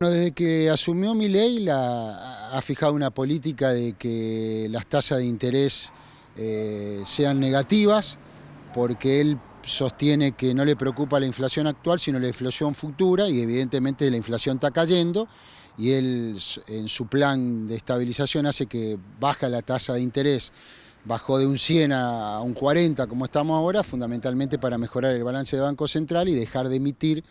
desde que asumió mi ley ha fijado una política de que las tasas de interés eh, sean negativas, porque él sostiene que no le preocupa la inflación actual, sino la inflación futura, y evidentemente la inflación está cayendo, y él en su plan de estabilización hace que baja la tasa de interés, bajó de un 100 a un 40 como estamos ahora, fundamentalmente para mejorar el balance de Banco Central y dejar de emitir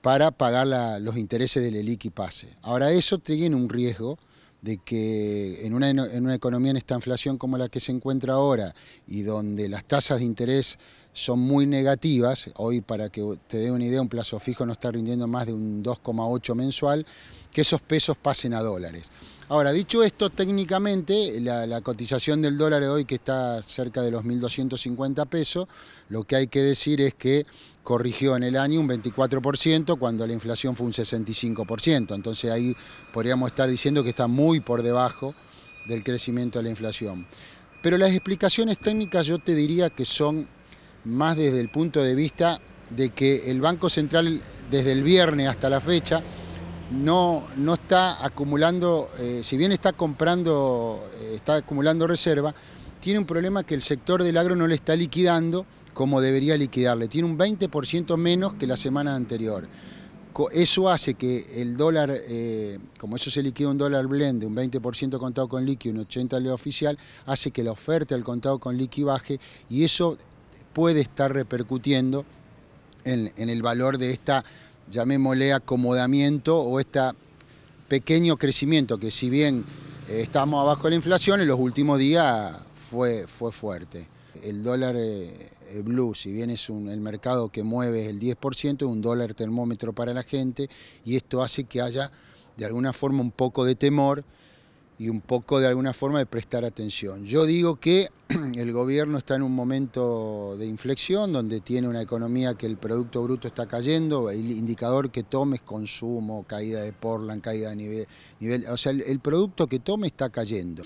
para pagar los intereses del ELIC y PASE. Ahora, eso tiene un riesgo de que en una economía en esta inflación como la que se encuentra ahora y donde las tasas de interés son muy negativas. Hoy, para que te dé una idea, un plazo fijo no está rindiendo más de un 2,8 mensual, que esos pesos pasen a dólares. Ahora, dicho esto, técnicamente la, cotización del dólar hoy que está cerca de los 1.250 pesos, lo que hay que decir es que corrigió en el año un 24% cuando la inflación fue un 65%. Entonces ahí podríamos estar diciendo que está muy por debajo del crecimiento de la inflación. Pero las explicaciones técnicas yo te diría que son más desde el punto de vista de que el Banco Central desde el viernes hasta la fecha no, no está acumulando, eh, si bien está comprando, eh, está acumulando reserva, tiene un problema que el sector del agro no le está liquidando como debería liquidarle. Tiene un 20% menos que la semana anterior. Eso hace que el dólar, eh, como eso se liquida un dólar blend un 20% contado con líquido y un 80% oficial, hace que la oferta al contado con liqui baje y eso puede estar repercutiendo en, el valor de esta, llamémosle acomodamiento o este pequeño crecimiento que si bien eh, estamos abajo de la inflación, en los últimos días fue, fue fuerte. El dólar eh, blue, si bien es un, el mercado que mueve el 10%, es un dólar termómetro para la gente y esto hace que haya de alguna forma un poco de temor y un poco de alguna forma de prestar atención. Yo digo que el gobierno está en un momento de inflexión donde tiene una economía que el Producto Bruto está cayendo, el indicador que tome es consumo, caída de Portland, caída de nivel, nivel o sea, el, el producto que tome está cayendo.